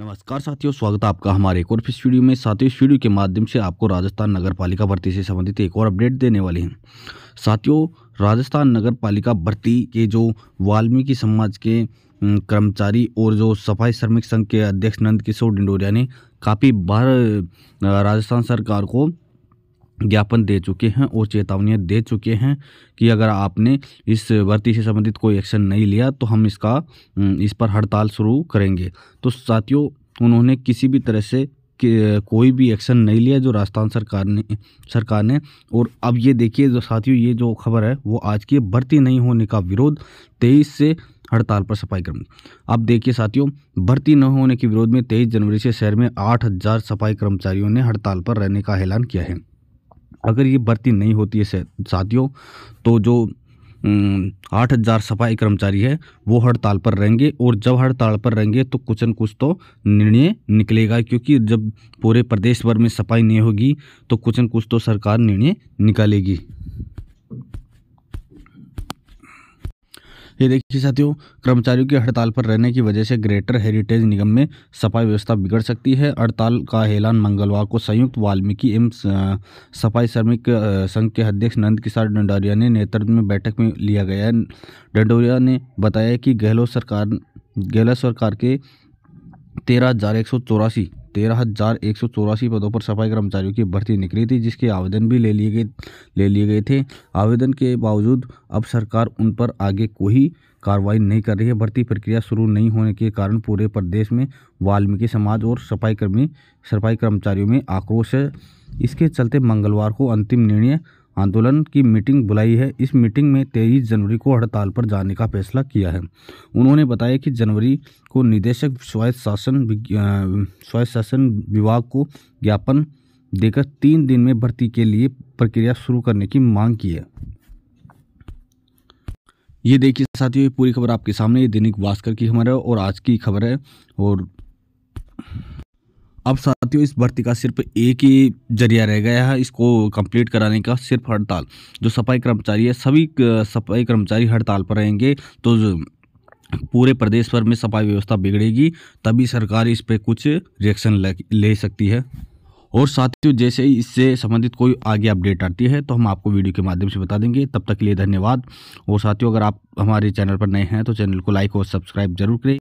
नमस्कार साथियों स्वागत है आपका हमारे एक और इस वीडियो में साथियों इस वीडियो के माध्यम से आपको राजस्थान नगर पालिका भर्ती से संबंधित एक और अपडेट देने वाले हैं साथियों राजस्थान नगर पालिका भर्ती के जो वाल्मीकि समाज के कर्मचारी और जो सफाई श्रमिक संघ के अध्यक्ष नंद किशोर डिंडोरिया ने काफ़ी बार राजस्थान सरकार को ज्ञापन दे चुके हैं और चेतावनियां दे चुके हैं कि अगर आपने इस भर्ती से संबंधित कोई एक्शन नहीं लिया तो हम इसका इस पर हड़ताल शुरू करेंगे तो साथियों उन्होंने किसी भी तरह से कोई भी एक्शन नहीं लिया जो राजस्थान सरकार ने सरकार ने और अब ये देखिए जो साथियों ये जो खबर है वो आज की भर्ती नहीं होने का विरोध तेईस से हड़ताल पर सफाई कर्मी अब देखिए साथियों भर्ती न होने के विरोध में तेईस जनवरी से शहर में आठ हजार सफाई कर्मचारियों ने हड़ताल पर रहने का ऐलान किया है अगर ये भर्ती नहीं होती है साथियों तो जो आठ हज़ार सफाई कर्मचारी है वो हड़ताल पर रहेंगे और जब हड़ताल पर रहेंगे तो कुछ न कुछ तो निर्णय निकलेगा क्योंकि जब पूरे प्रदेश भर में सफाई नहीं होगी तो कुछ न कुछ तो सरकार निर्णय निकालेगी ये देखिए साथियों कर्मचारियों की हड़ताल पर रहने की वजह से ग्रेटर हेरिटेज निगम में सफाई व्यवस्था बिगड़ सकती है हड़ताल का ऐलान मंगलवार को संयुक्त वाल्मीकि एवं सफाई श्रमिक संघ के अध्यक्ष नंद किशोर डंडोरिया ने नेतृत्व में बैठक में लिया गया डंडोरिया ने बताया कि गहलोत सरकार गहलोत सरकार के तेरह हज़ार एक सौ चौरासी तेरह हज़ार एक सौ चौरासी पदों पर सफाई कर्मचारियों की भर्ती निकली थी जिसके आवेदन भी ले लिए गए ले लिए गए थे आवेदन के बावजूद अब सरकार उन पर आगे कोई कार्रवाई नहीं कर रही है भर्ती प्रक्रिया शुरू नहीं होने के कारण पूरे प्रदेश में वाल्मीकि समाज और सफाई कर्मी सफाई कर्मचारियों में आक्रोश है इसके चलते मंगलवार को अंतिम निर्णय आंदोलन की मीटिंग बुलाई है इस मीटिंग में तेईस जनवरी को हड़ताल पर जाने का फैसला किया है उन्होंने बताया कि जनवरी को निदेशक स्वायत्त शासन स्वायत्त शासन विभाग को ज्ञापन देकर तीन दिन में भर्ती के लिए प्रक्रिया शुरू करने की मांग की है ये देखिए साथियों पूरी खबर आपके सामने ये दैनिक भास्कर की खबर है और आज की खबर है और अब साथियों इस भर्ती का सिर्फ एक ही जरिया रह गया है इसको कंप्लीट कराने का सिर्फ हड़ताल जो सफाई कर्मचारी है सभी सफाई कर्मचारी हड़ताल पर रहेंगे तो पूरे प्रदेश भर में सफाई व्यवस्था बिगड़ेगी तभी सरकार इस पर कुछ रिएक्शन ले सकती है और साथियों जैसे ही इससे संबंधित कोई आगे अपडेट आती है तो हम आपको वीडियो के माध्यम से बता देंगे तब तक के लिए धन्यवाद और साथियों अगर आप हमारे चैनल पर नए हैं तो चैनल को लाइक और सब्सक्राइब जरूर करें